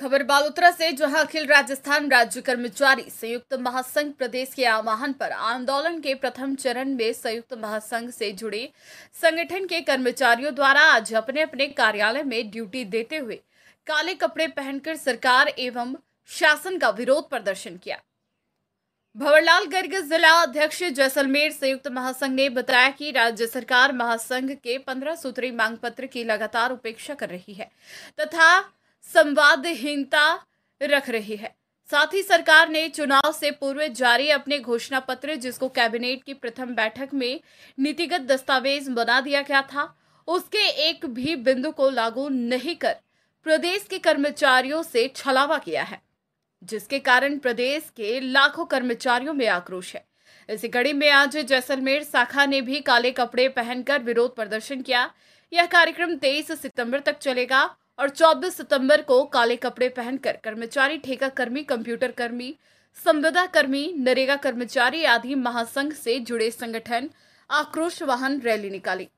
खबर बालोतरा से जहां अखिल राजस्थान राज्य कर्मचारी संयुक्त महासंघ प्रदेश के आह्वान पर आंदोलन के प्रथम चरण में संयुक्त महासंघ से जुड़े संगठन के कर्मचारियों द्वारा आज अपने अपने कार्यालय में ड्यूटी देते हुए काले कपड़े पहनकर सरकार एवं शासन का विरोध प्रदर्शन किया भंवरलाल गर्ग जिला अध्यक्ष जैसलमेर संयुक्त महासंघ ने बताया कि राज्य सरकार महासंघ के पंद्रह सूत्री मांग पत्र की लगातार उपेक्षा कर रही है तथा संवादहीनता रख रही है साथ ही सरकार ने चुनाव से पूर्व जारी अपने घोषणा पत्र जिसको कैबिनेट की प्रथम बैठक में नीतिगत दस्तावेज बना दिया गया था उसके एक भी बिंदु को लागू नहीं कर प्रदेश के कर्मचारियों से छलावा किया है जिसके कारण प्रदेश के लाखों कर्मचारियों में आक्रोश है इसी कड़ी में आज जैसलमेर शाखा ने भी काले कपड़े पहनकर विरोध प्रदर्शन किया यह कार्यक्रम 23 सितंबर तक चलेगा और 24 सितंबर को काले कपड़े पहनकर कर्मचारी ठेका कर्मी कंप्यूटर कर्मी संविदा कर्मी नरेगा कर्मचारी आदि महासंघ से जुड़े संगठन आक्रोश वाहन रैली निकाली